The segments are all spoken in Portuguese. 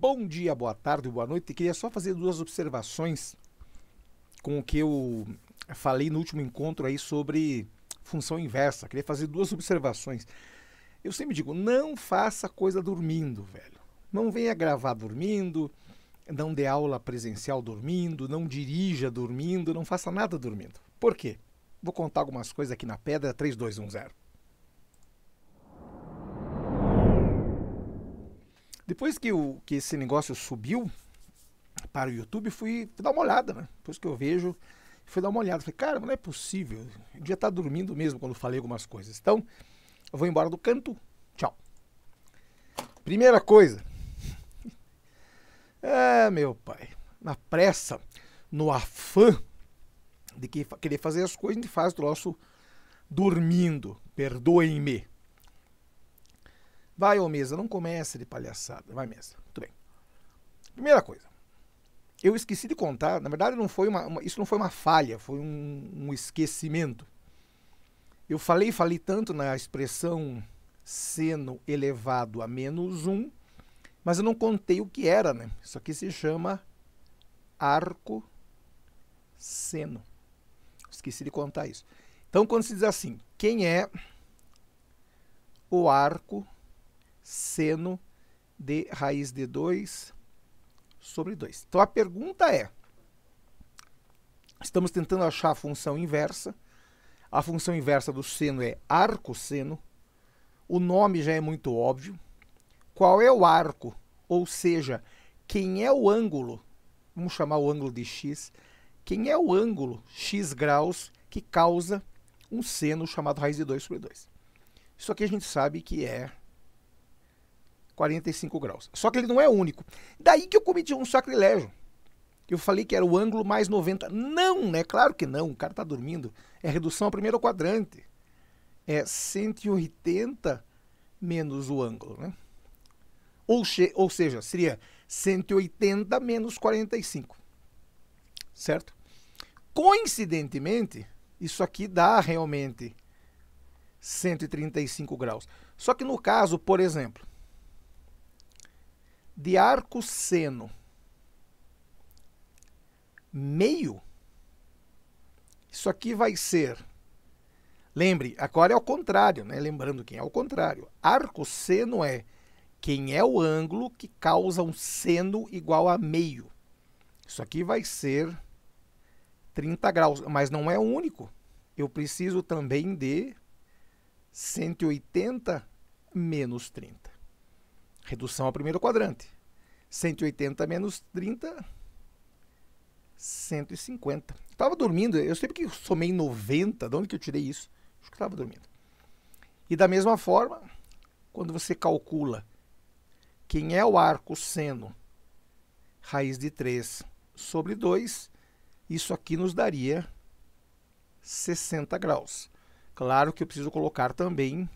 Bom dia, boa tarde, boa noite. Queria só fazer duas observações com o que eu falei no último encontro aí sobre função inversa. Queria fazer duas observações. Eu sempre digo, não faça coisa dormindo, velho. Não venha gravar dormindo, não dê aula presencial dormindo, não dirija dormindo, não faça nada dormindo. Por quê? Vou contar algumas coisas aqui na pedra 3210. Depois que, o, que esse negócio subiu para o YouTube, fui, fui dar uma olhada, né? Depois que eu vejo, fui dar uma olhada. Falei, cara, não é possível. Eu devia estar tá dormindo mesmo quando falei algumas coisas. Então, eu vou embora do canto. Tchau. Primeira coisa. É, meu pai. Na pressa, no afã de querer fazer as coisas, a gente faz do nosso dormindo. Perdoem-me. Vai, ô mesa, não comece de palhaçada. Vai, mesa. Tudo bem. Primeira coisa. Eu esqueci de contar, na verdade não foi uma, uma isso não foi uma falha, foi um, um esquecimento. Eu falei, falei tanto na expressão seno elevado a menos 1, mas eu não contei o que era, né? Isso aqui se chama arco seno. Esqueci de contar isso. Então, quando se diz assim, quem é o arco seno de raiz de 2 sobre 2. Então a pergunta é: estamos tentando achar a função inversa. A função inversa do seno é arco-seno. O nome já é muito óbvio. Qual é o arco? Ou seja, quem é o ângulo? Vamos chamar o ângulo de x. Quem é o ângulo x graus que causa um seno chamado raiz de 2 sobre 2? Isso aqui a gente sabe que é 45 graus. Só que ele não é único. Daí que eu cometi um sacrilégio. Eu falei que era o ângulo mais 90. Não, né? Claro que não. O cara está dormindo. É redução ao primeiro quadrante. É 180 menos o ângulo, né? Ou, ou seja, seria 180 menos 45. Certo? Coincidentemente, isso aqui dá realmente 135 graus. Só que no caso, por exemplo, de arco seno meio, isso aqui vai ser. Lembre, agora é o contrário, né? Lembrando quem é o contrário. Arco seno é quem é o ângulo que causa um seno igual a meio. Isso aqui vai ser 30 graus, mas não é o único. Eu preciso também de 180 menos 30. Redução ao primeiro quadrante. 180 menos 30, 150. Estava dormindo, eu sempre que somei 90, de onde que eu tirei isso? Acho que estava dormindo. E da mesma forma, quando você calcula quem é o arco seno raiz de 3 sobre 2, isso aqui nos daria 60 graus. Claro que eu preciso colocar também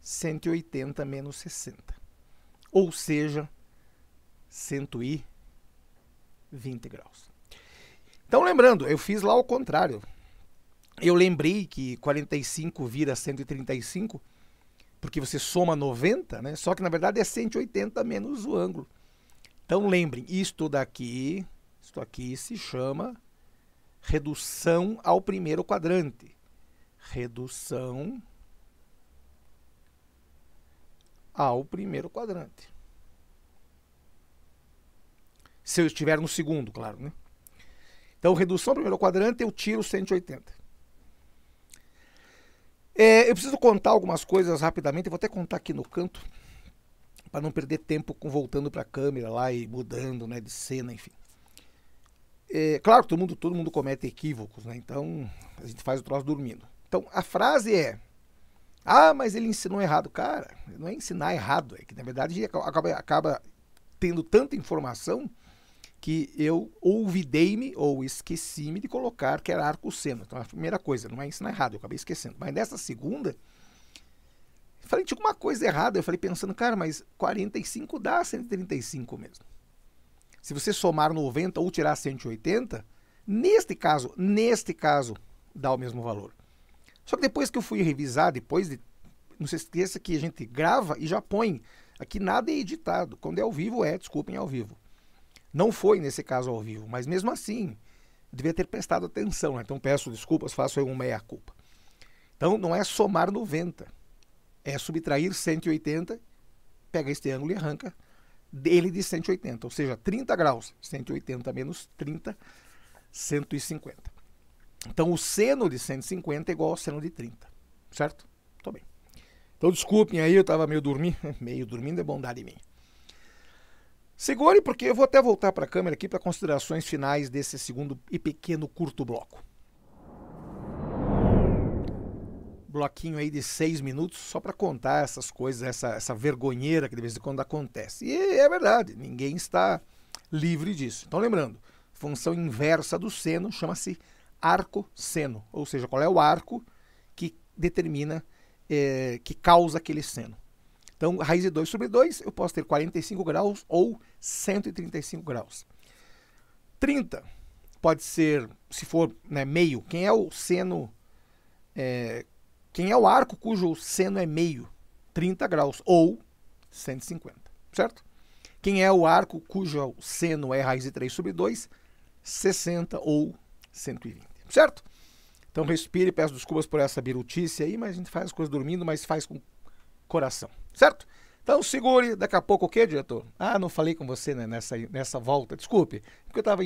180 menos 60 ou seja, 120 graus. Então, lembrando, eu fiz lá o contrário. Eu lembrei que 45 vira 135, porque você soma 90, né? Só que na verdade é 180 menos o ângulo. Então lembrem, isto daqui, isto aqui se chama redução ao primeiro quadrante. Redução ao primeiro quadrante. Se eu estiver no segundo, claro, né? Então, redução ao primeiro quadrante, eu tiro 180. É, eu preciso contar algumas coisas rapidamente, eu vou até contar aqui no canto, para não perder tempo com, voltando para a câmera lá e mudando né, de cena, enfim. É, claro, todo mundo, todo mundo comete equívocos, né? Então, a gente faz o troço dormindo. Então, a frase é ah, mas ele ensinou errado. Cara, não é ensinar errado, é que na verdade acaba, acaba tendo tanta informação que eu ouvidei-me ou esqueci-me de colocar que era arco seno. Então, a primeira coisa, não é ensinar errado, eu acabei esquecendo. Mas nessa segunda, falei, tinha alguma coisa errada. Eu falei pensando, cara, mas 45 dá 135 mesmo. Se você somar 90 ou tirar 180, neste caso, neste caso, dá o mesmo valor. Só que depois que eu fui revisar, depois de. Não se esqueça que a gente grava e já põe. Aqui nada é editado. Quando é ao vivo, é, desculpem, é ao vivo. Não foi nesse caso ao vivo, mas mesmo assim, devia ter prestado atenção, né? Então peço desculpas, faço aí uma meia-culpa. Então não é somar 90, é subtrair 180, pega este ângulo e arranca dele de 180, ou seja, 30 graus, 180 menos 30, 150. Então o seno de 150 é igual ao seno de 30, certo? Tô bem. Então desculpem aí, eu estava meio dormindo, meio dormindo é bondade minha. Segure porque eu vou até voltar para a câmera aqui para considerações finais desse segundo e pequeno curto bloco. bloquinho aí de seis minutos só para contar essas coisas, essa, essa vergonheira que de vez em quando acontece. E é verdade, ninguém está livre disso. Então, lembrando, função inversa do seno chama-se arco-seno, ou seja, qual é o arco que determina, é, que causa aquele seno. Então, raiz de 2 sobre 2, eu posso ter 45 graus ou 135 graus. 30 pode ser, se for né, meio, quem é o seno, é, quem é o arco cujo seno é meio? 30 graus ou 150, certo? Quem é o arco cujo seno é raiz de 3 sobre 2? 60 ou 120. Certo? Então respire, peço desculpas por essa birutice aí, mas a gente faz as coisas dormindo, mas faz com coração, certo? Então segure, daqui a pouco o quê, diretor? Ah, não falei com você né, nessa, nessa volta, desculpe, porque eu estava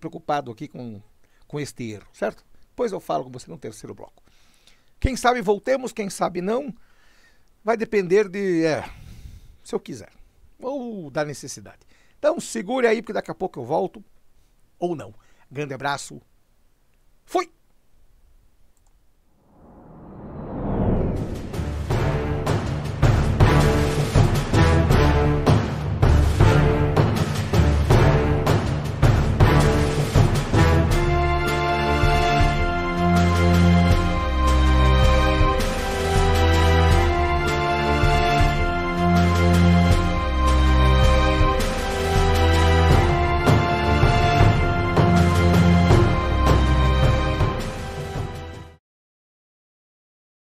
preocupado aqui com, com este erro, certo? Depois eu falo com você no terceiro bloco. Quem sabe voltemos, quem sabe não, vai depender de, é, se eu quiser, ou da necessidade. Então segure aí, porque daqui a pouco eu volto, ou não. Grande abraço, Fui!